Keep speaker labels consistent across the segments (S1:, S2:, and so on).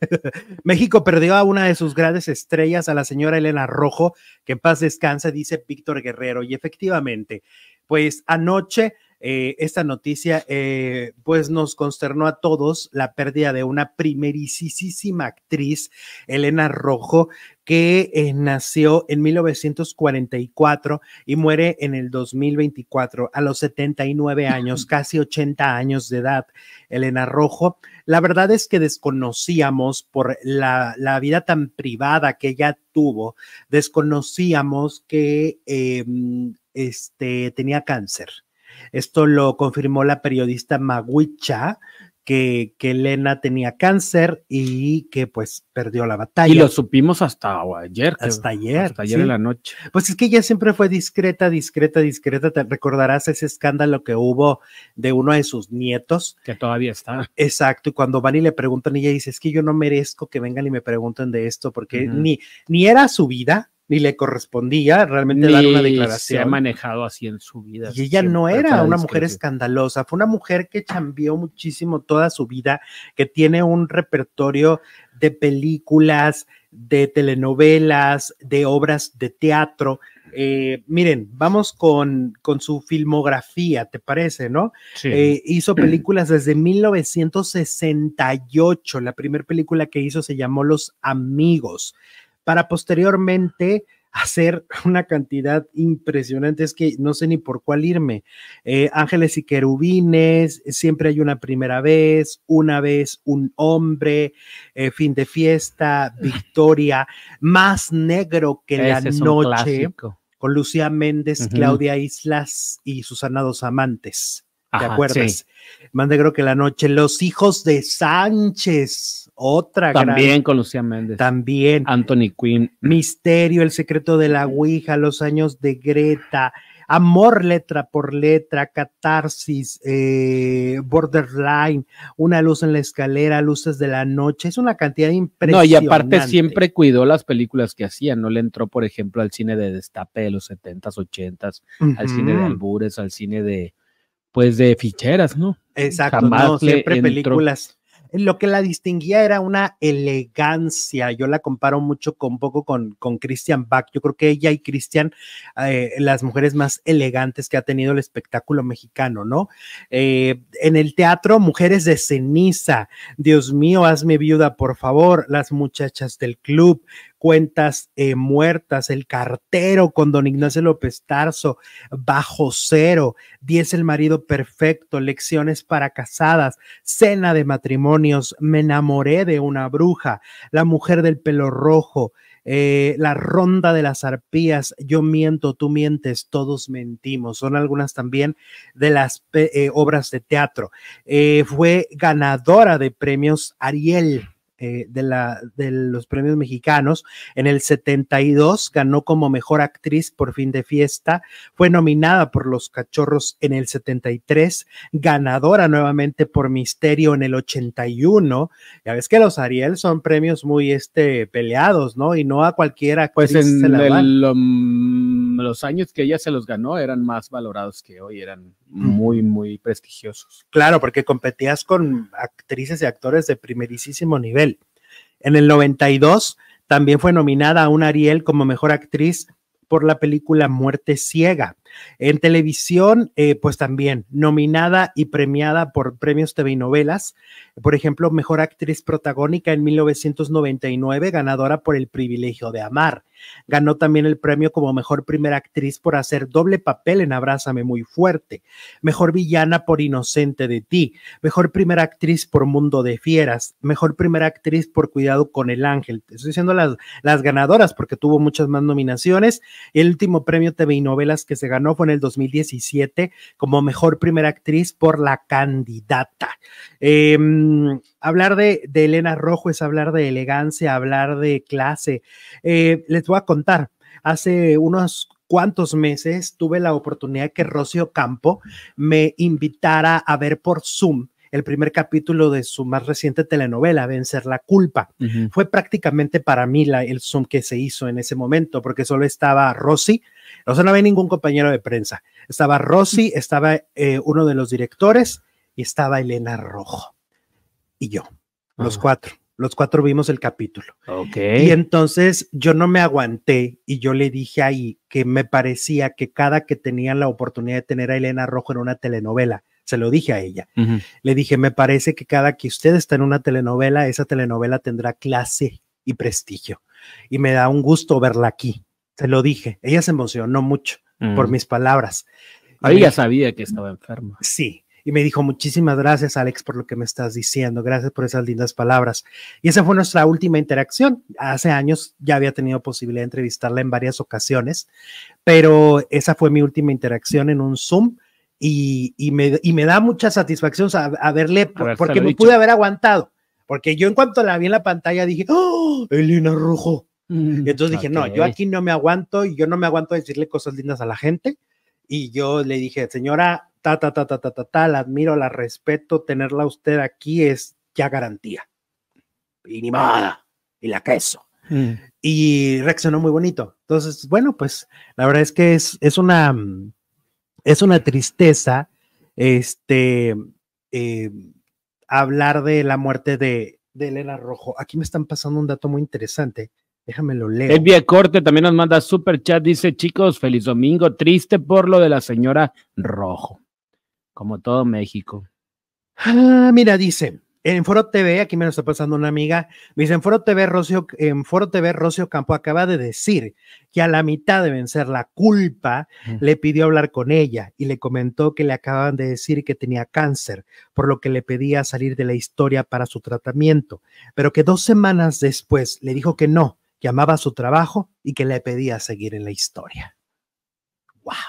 S1: México perdió a una de sus grandes estrellas, a la señora Elena Rojo, que en paz descansa, dice Víctor Guerrero. Y efectivamente, pues anoche eh, esta noticia eh, pues nos consternó a todos la pérdida de una primericísima actriz, Elena Rojo, que eh, nació en 1944 y muere en el 2024 a los 79 años, casi 80 años de edad, Elena Rojo. La verdad es que desconocíamos por la, vida tan privada que ella tuvo, desconocíamos que em, este, tenía cáncer esto lo confirmó la periodista Maguicha, que, que, Elena tenía cáncer y que pues perdió la batalla. Y lo supimos hasta ayer. Hasta ayer. Hasta ayer en la noche. Pues es que ella siempre fue discreta, discreta, discreta. Te recordarás ese escándalo que hubo de uno de sus nietos. Que todavía está. Exacto. Y cuando van y le preguntan, ella dice, es que yo no merezco que vengan y me pregunten de esto porque ni, ni era su vida, ni le correspondía realmente dar una declaración. Se ha manejado
S2: así en su vida. Y ella
S1: no era una mujer escandalosa, fue una mujer que cambió muchísimo toda su vida, que tiene un repertorio de películas, de telenovelas, de obras de teatro. Eh, miren, vamos con, su filmografía, ¿te parece, no? Sí. Eh, hizo películas desde 1968. La primera película que hizo se llamó Los Amigos para posteriormente hacer una cantidad impresionante, es que no sé ni por cuál irme. Eh, ángeles y querubines, eh, siempre hay una primera vez, una vez un hombre, eh, fin de fiesta, victoria, más negro que la noche. Con Lucía Méndez, Claudia Islas y sus Dos Amantes. ¿Te acuerdas? Más que la noche. Los hijos de Sánchez. Otra También con Lucía Méndez. También. Anthony Quinn. Misterio, el secreto de la Ouija, los años de Greta. Amor letra por letra, catarsis, eh, borderline, una luz en la escalera, luces de la noche, es una cantidad impresionante. No, y aparte siempre
S2: cuidó las películas que hacía, no le entró, por ejemplo, al cine de destape de los 70s, 80s, al cine de albures, al cine de, pues de ficheras, ¿no? Exacto, siempre películas.
S1: Lo que la distinguía era una elegancia. Yo la comparo mucho con poco con, con Christian Bach. Yo creo que ella y Christian, eh, las mujeres más elegantes que ha tenido el espectáculo mexicano, ¿no? Eh, en el teatro, mujeres de ceniza. Dios mío, hazme viuda, por favor. Las muchachas del club cuentas eh, muertas, el cartero con don Ignacio López Tarso, bajo cero, Diez el marido perfecto, lecciones para casadas, cena de matrimonios, me enamoré de una bruja, la mujer del pelo rojo, eh, la ronda de las arpías, yo miento, tú mientes, todos mentimos. Son algunas también de las eh, obras de teatro. fue ganadora de premios Ariel eh, de, la, de los premios mexicanos. En el 72 ganó como mejor actriz por fin de fiesta. Fue nominada por Los Cachorros en el 73, ganadora nuevamente por Misterio en el 81. Ya ves que los Ariel son premios muy este, peleados, ¿no? Y no a cualquiera. Pues se la el
S2: los años que ella se los ganó eran más valorados que hoy, eran
S1: muy, muy prestigiosos. Claro, porque competías con actrices y actores de primerísimo nivel. En el 92 también fue nominada a un Ariel como mejor actriz por la película Muerte Ciega. En televisión, eh, pues también nominada y premiada por premios TV y novelas. Por ejemplo, Mejor Actriz Protagónica en 1999, ganadora por El Privilegio de Amar. Ganó también el premio como Mejor Primera Actriz por hacer doble papel en Abrázame muy fuerte. Mejor Villana por Inocente de ti. Mejor Primera Actriz por Mundo de Fieras. Mejor Primera Actriz por Cuidado con el Ángel. estoy diciendo las, las ganadoras porque tuvo muchas más nominaciones. El último premio TV y novelas que se ganó fue en el 2017 como mejor primera actriz por la candidata. Em, hablar de, de, Elena Rojo es hablar de elegancia, hablar de clase. Eh, les voy a contar, hace unos cuantos meses tuve la oportunidad que Rocío Campo me invitara a ver por Zoom el primer capítulo de su más reciente telenovela, Vencer la Culpa. Fue prácticamente para mí la, el Zoom que se hizo en ese momento, porque solo estaba Rosy, o sea, no había ningún compañero de prensa. Estaba Rosy, estaba eh, uno de los directores y estaba Elena Rojo y yo, los ah. cuatro. Los cuatro vimos el capítulo. Y entonces yo no me aguanté y yo le dije ahí que me parecía que cada que tenían la oportunidad de tener a Elena Rojo en una telenovela, se lo dije a ella. Le dije, me parece que cada que usted está en una telenovela, esa telenovela tendrá clase y prestigio. Y me da un gusto verla aquí. Se lo dije. Ella se emocionó mucho por mis palabras. Ella sabía que estaba enferma. Sí. Y me dijo, muchísimas gracias, Alex, por lo que me estás diciendo. Gracias por esas lindas palabras. Y esa fue nuestra última interacción. Hace años ya había tenido posibilidad de entrevistarla en varias ocasiones, pero esa fue mi última interacción en un Zoom y, me, da mucha satisfacción haberle, porque me pude haber aguantado, porque yo en cuanto la vi en la pantalla dije, ¡Oh, Elena Rojo! y mm. entonces dije, no, yo aquí no me aguanto y yo no me aguanto decirle cosas lindas a la gente. Y yo le dije, señora, ta, ta, ta, ta, ta, ta, ta, la admiro, la respeto, tenerla usted aquí es ya garantía. Y ni nada, y la queso. Mm. Y reaccionó muy bonito. Entonces, bueno, pues la verdad es que es, es una, mm, es una tristeza este, eh, hablar de la muerte de, de, Elena Rojo. Aquí me están pasando un dato muy interesante. Déjame lo leo. Elvia
S2: Corte también nos manda super chat. Dice, chicos, feliz domingo. Triste por lo de la señora Rojo. Como
S1: todo México. Ah, mira, dice, en Foro TV, aquí me lo está pasando una amiga, me dice, en Foro TV, Rocio, en Foro TV, Rocio Campo acaba de decir que a la mitad de vencer la culpa, le pidió hablar con ella y le comentó que le acaban de decir que tenía cáncer, por lo que le pedía salir de la historia para su tratamiento, pero que dos semanas después le dijo que no, que amaba su trabajo y que le pedía seguir en la historia.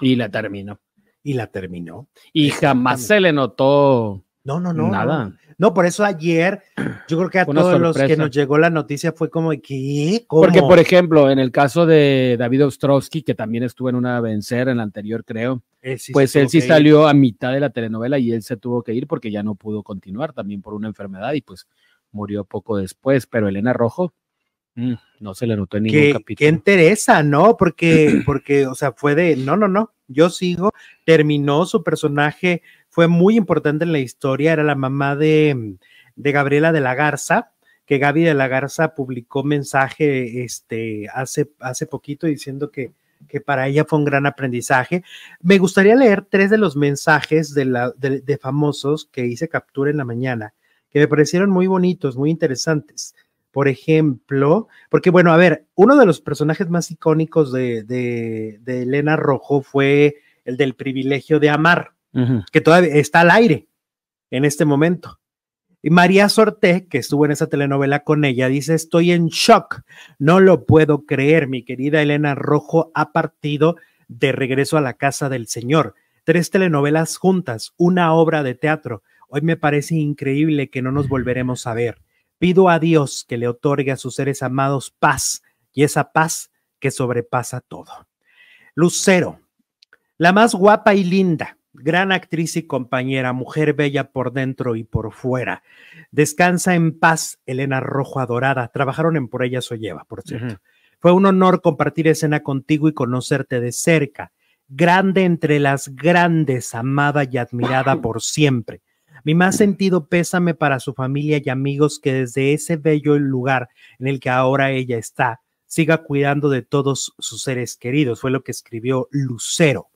S1: Y la terminó. Y la terminó. Y jamás
S2: se le notó
S1: no, no, no. Nada. No, por eso ayer, yo creo que a todos los que nos llegó la noticia fue como, ¿qué? ¿Cómo? Porque, por
S2: ejemplo, en el caso de David Ostrowski, que también estuvo en una vencer en la anterior, creo, pues él sí salió a mitad de la telenovela y él se tuvo que ir porque ya no pudo continuar también por una enfermedad y pues murió poco después.
S1: Pero Elena Rojo, mm, no se le notó
S2: en ningún capítulo. Qué
S1: interesa, ¿no? Porque, porque, o sea, fue de, no, no, no, yo sigo, terminó su personaje fue muy importante en la historia, era la mamá de, Gabriela de la Garza, que Gaby de la Garza publicó mensaje este, hace, hace poquito diciendo que, que para ella fue un gran aprendizaje. Me gustaría leer tres de los mensajes de, de, famosos que hice captura en la mañana, que me parecieron muy bonitos, muy interesantes. Por ejemplo, porque bueno, a ver, uno de los personajes más icónicos de, de Elena Rojo fue el del privilegio de amar, que todavía está al aire en este momento. Y María Sorté, que estuvo en esa telenovela con ella, dice, estoy en shock, no lo puedo creer, mi querida Elena Rojo ha partido de regreso a la casa del Señor. Tres telenovelas juntas, una obra de teatro. Hoy me parece increíble que no nos volveremos a ver. Pido a Dios que le otorgue a sus seres amados paz y esa paz que sobrepasa todo. Lucero, la más guapa y linda, gran actriz y compañera, mujer bella por dentro y por fuera. Descansa en paz, Elena Rojo Adorada. Trabajaron en Por Ella Soy lleva por cierto. Fue un honor compartir escena contigo y conocerte de cerca. Grande entre las grandes, amada y admirada por siempre. Mi más sentido pésame para su familia y amigos que desde ese bello lugar en el que ahora ella está, siga cuidando de todos sus seres queridos. Fue lo que escribió Lucero.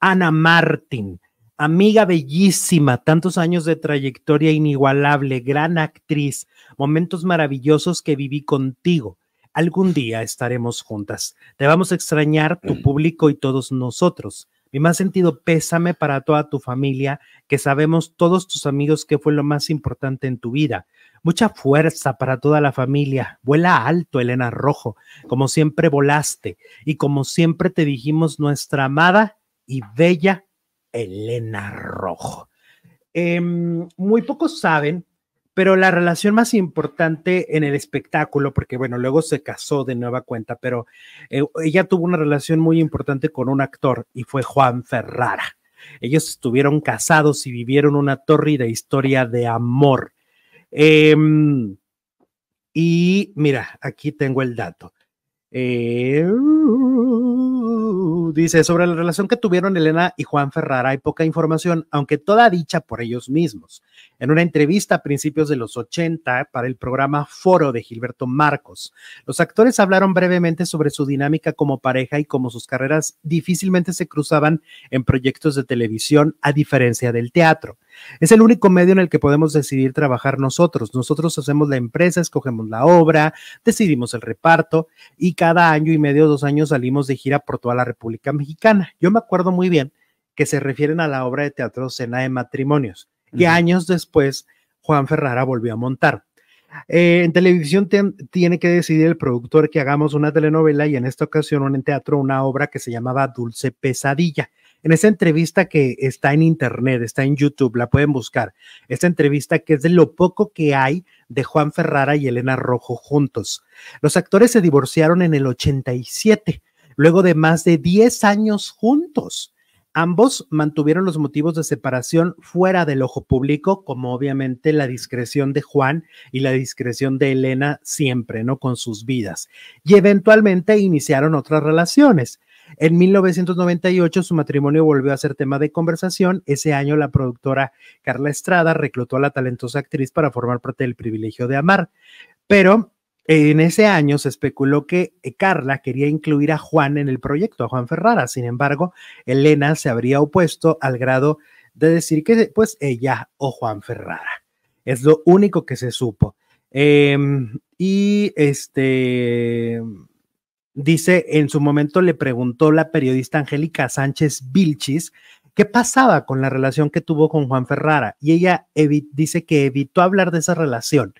S1: Ana Martin, amiga bellísima, tantos años de trayectoria inigualable, gran actriz, momentos maravillosos que viví contigo. Algún día estaremos juntas. Te vamos a extrañar, tu mm. público y todos nosotros. Mi más sentido pésame para toda tu familia, que sabemos todos tus amigos que fue lo más importante en tu vida. Mucha fuerza para toda la familia. Vuela alto, Elena Rojo, como siempre volaste y como siempre te dijimos nuestra amada y bella Elena Rojo. Em, muy pocos saben, pero la relación más importante en el espectáculo, porque bueno, luego se casó de nueva cuenta, pero eh, ella tuvo una relación muy importante con un actor y fue Juan Ferrara. Ellos estuvieron casados y vivieron una torrida historia de amor. Em, y mira, aquí tengo el dato. Em, dice, sobre la relación que tuvieron Elena y Juan Ferrara hay poca información, aunque toda dicha por ellos mismos. En una entrevista a principios de los 80 para el programa Foro de Gilberto Marcos, los actores hablaron brevemente sobre su dinámica como pareja y cómo sus carreras difícilmente se cruzaban en proyectos de televisión a diferencia del teatro. Es el único medio en el que podemos decidir trabajar nosotros. Nosotros hacemos la empresa, escogemos la obra, decidimos el reparto y cada año y medio, dos años salimos de gira por toda la República Mexicana. Yo me acuerdo muy bien que se refieren a la obra de teatro Cena de Matrimonios, que años después Juan Ferrara volvió a montar. Eh, en televisión tiene que decidir el productor que hagamos una telenovela y en esta ocasión en teatro una obra que se llamaba Dulce Pesadilla en esa entrevista que está en internet, está en YouTube, la pueden buscar, esta entrevista que es de lo poco que hay de Juan Ferrara y Elena Rojo juntos. Los actores se divorciaron en el 87, luego de más de 10 años juntos. Ambos mantuvieron los motivos de separación fuera del ojo público, como obviamente la discreción de Juan y la discreción de Elena siempre, ¿no? Con sus vidas. Y eventualmente iniciaron otras relaciones. En 1998 su matrimonio volvió a ser tema de conversación. Ese año la productora Carla Estrada reclutó a la talentosa actriz para formar parte del privilegio de amar. Pero en ese año se especuló que eh, Carla quería incluir a Juan en el proyecto, a Juan Ferrara. Sin embargo, Elena se habría opuesto al grado de decir que pues ella o Juan Ferrara. Es lo único que se supo. Em, y este Dice, en su momento le preguntó la periodista Angélica Sánchez Vilchis qué pasaba con la relación que tuvo con Juan Ferrara y ella dice que evitó hablar de esa relación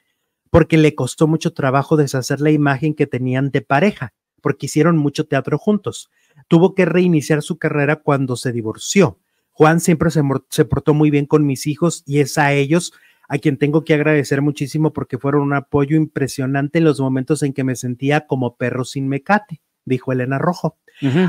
S1: porque le costó mucho trabajo deshacer la imagen que tenían de pareja, porque hicieron mucho teatro juntos. Tuvo que reiniciar su carrera cuando se divorció. Juan siempre se, se portó muy bien con mis hijos y es a ellos a quien tengo que agradecer muchísimo porque fueron un apoyo impresionante en los momentos en que me sentía como perro sin mecate, dijo Elena Rojo.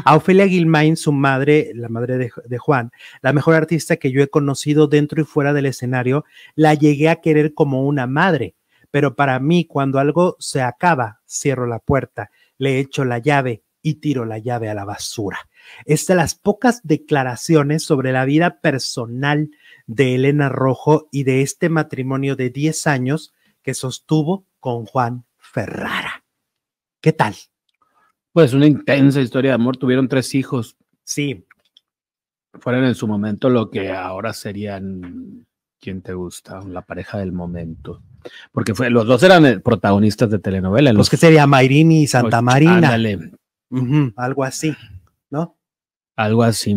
S1: A Ofelia Gilmain, su madre, la madre de, de, Juan, la mejor artista que yo he conocido dentro y fuera del escenario, la llegué a querer como una madre, pero para mí cuando algo se acaba, cierro la puerta, le echo la llave y tiro la llave a la basura. Estas las pocas declaraciones sobre la vida personal de Elena Rojo y de este matrimonio de 10 años que sostuvo con Juan Ferrara. ¿Qué tal?
S2: Pues una intensa historia de amor. Tuvieron tres hijos. Sí. Fueron en su momento lo que ahora serían, ¿quién te gusta? La pareja del momento. Porque los dos eran eh, protagonistas
S1: de telenovela. Pues los que sería Mayrini y Santa Marina. algo así, ¿no? Algo así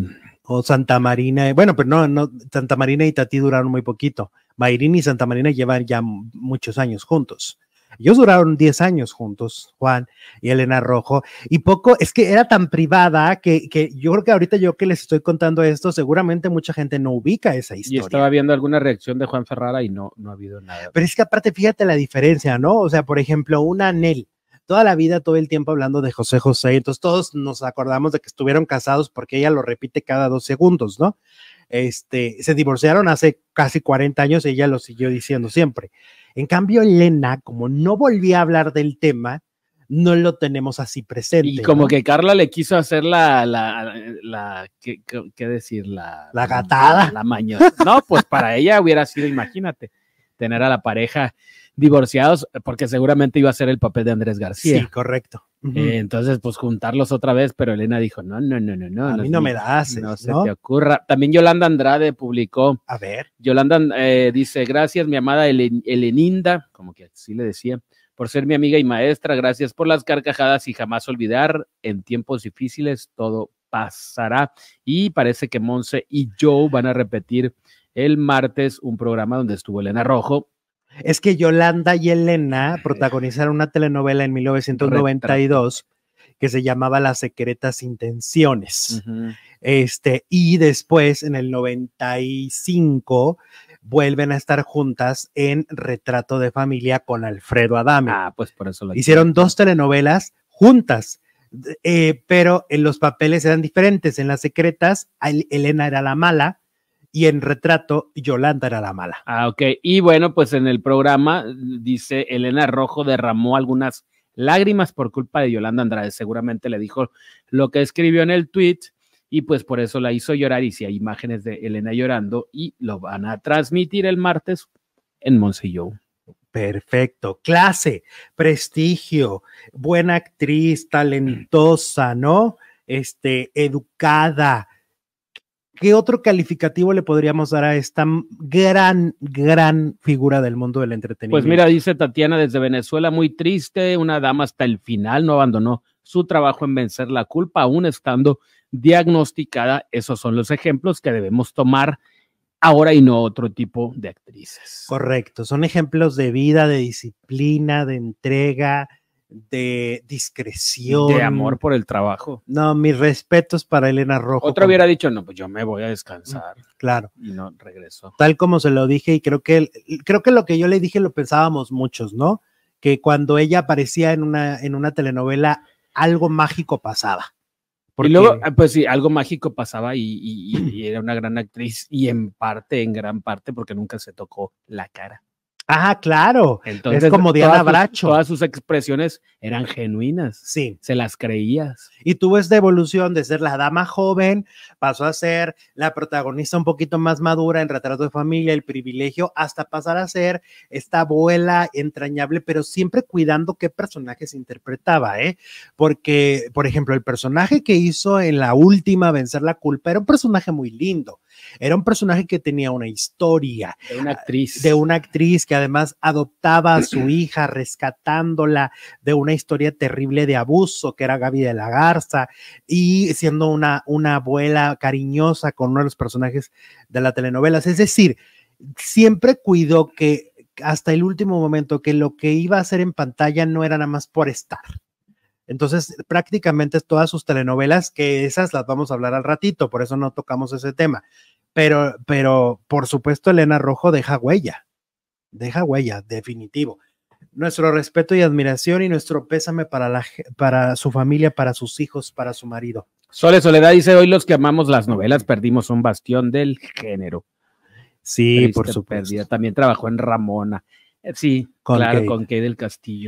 S1: o Santa Marina, bueno, pero no, no, Santa Marina y Tati duraron muy poquito. Mayrin y Santa Marina llevan ya muchos años juntos. Ellos duraron 10 años juntos, Juan y Elena Rojo, y poco, es que era tan privada que, que, yo creo que ahorita yo que les estoy contando esto, seguramente mucha gente no ubica esa historia. Y estaba
S2: viendo alguna reacción de Juan Ferrara y no, no ha habido nada.
S1: Pero es que aparte, fíjate la diferencia, ¿no? O sea, por ejemplo, una Nel, toda la vida, todo el tiempo hablando de José José. Entonces todos nos acordamos de que estuvieron casados porque ella lo repite cada dos segundos, ¿no? Este, se divorciaron hace casi 40 años y ella lo siguió diciendo siempre. En cambio, Elena, como no volvía a hablar del tema, no lo tenemos así presente. Y como que
S2: Carla le quiso hacer la, la, ¿qué, decir? La, la gatada. La, la No, pues para ella hubiera sido, imagínate, tener a la pareja divorciados, porque seguramente iba a ser el papel de Andrés García. Sí, correcto. Eh, entonces, pues juntarlos otra vez, pero Elena dijo, no, no, no, no, no. A mí no, me das. No, no se te ocurra. También Yolanda Andrade publicó. A ver. Yolanda eh, dice, gracias mi amada Eleninda, como que así le decía, por ser mi amiga y maestra, gracias por las carcajadas y jamás olvidar, en tiempos difíciles todo pasará. Y parece que Monse y Joe van a repetir el
S1: martes un programa donde estuvo Elena Rojo es que Yolanda y Elena ah. protagonizaron una telenovela en 1992 que se llamaba Las Secretas Intenciones. este, y después, en el 95, vuelven a estar juntas en Retrato de Familia con Alfredo Adame. Ah, pues por eso lo Hicieron dos telenovelas juntas. Eh, pero en eh, los papeles eran diferentes. En las secretas, Elena era la mala y en retrato Yolanda era la mala.
S2: Ah, ok. Y bueno, pues en el programa eh, dice Elena Rojo derramó algunas lágrimas por culpa de Yolanda Andrade. Seguramente le dijo lo que escribió en el tweet y pues por eso la hizo llorar y si hay imágenes de Elena llorando y lo van
S1: a transmitir el martes en Monsillo. Perfecto, clase, prestigio, buena actriz, talentosa, ¿no? Este, educada, ¿Qué otro calificativo le podríamos dar a esta gran, gran figura del mundo del entretenimiento? Pues mira,
S2: dice Tatiana desde Venezuela, muy triste, una dama hasta el final no abandonó su trabajo en vencer la culpa, aún estando diagnosticada. Esos son los ejemplos que debemos tomar ahora y no otro tipo de actrices.
S1: Correcto, son ejemplos de vida, de disciplina, de entrega,
S2: de discreción. De amor por el
S1: trabajo. No, mis respetos para Elena Rojo. otro hubiera
S2: dicho, no, pues yo me voy a descansar. Mm, claro. Y no regresó Tal
S1: como se lo dije, y creo que, creo que lo que yo le dije lo pensábamos muchos, ¿no? Que cuando ella aparecía en una, en una telenovela, algo mágico pasaba. Y luego,
S2: ah, pues sí, algo mágico pasaba y, era una gran actriz y en parte, en gran parte, porque nunca se tocó la cara.
S1: Ah, claro. Entonces, es como Diana Bracho. Sus, todas sus expresiones eran genuinas. Sí. Se las creías. Y tuvo esta evolución de ser la dama joven, pasó a ser la protagonista un poquito más madura en Retrato de Familia, El Privilegio, hasta pasar a ser esta abuela entrañable, pero siempre cuidando qué personajes interpretaba, ¿eh? Porque, por ejemplo, el personaje que hizo en la última Vencer la Culpa era un personaje muy lindo era un personaje que tenía una historia. De una ah, actriz. De una actriz que además adoptaba a su hija, rescatándola de una historia terrible de abuso, que era Gaby de la Garza, y siendo una, una abuela cariñosa con uno de los personajes de las telenovelas. Es decir, siempre cuidó que hasta el último momento que lo que iba a hacer en pantalla no era nada más por estar. Entonces, prácticamente todas sus telenovelas, que esas las vamos a hablar al ratito, por eso no tocamos ese tema, pero, pero por supuesto Elena Rojo deja huella, deja huella, definitivo. Nuestro respeto y admiración y nuestro pésame para, la, para su familia, para sus hijos, para su marido.
S2: Sole Soledad dice, hoy los que amamos las novelas perdimos un bastión del género. Sí, por supuesto. Pérdida. También trabajó en Ramona. Eh, sí, claro, con Kay del Castillo.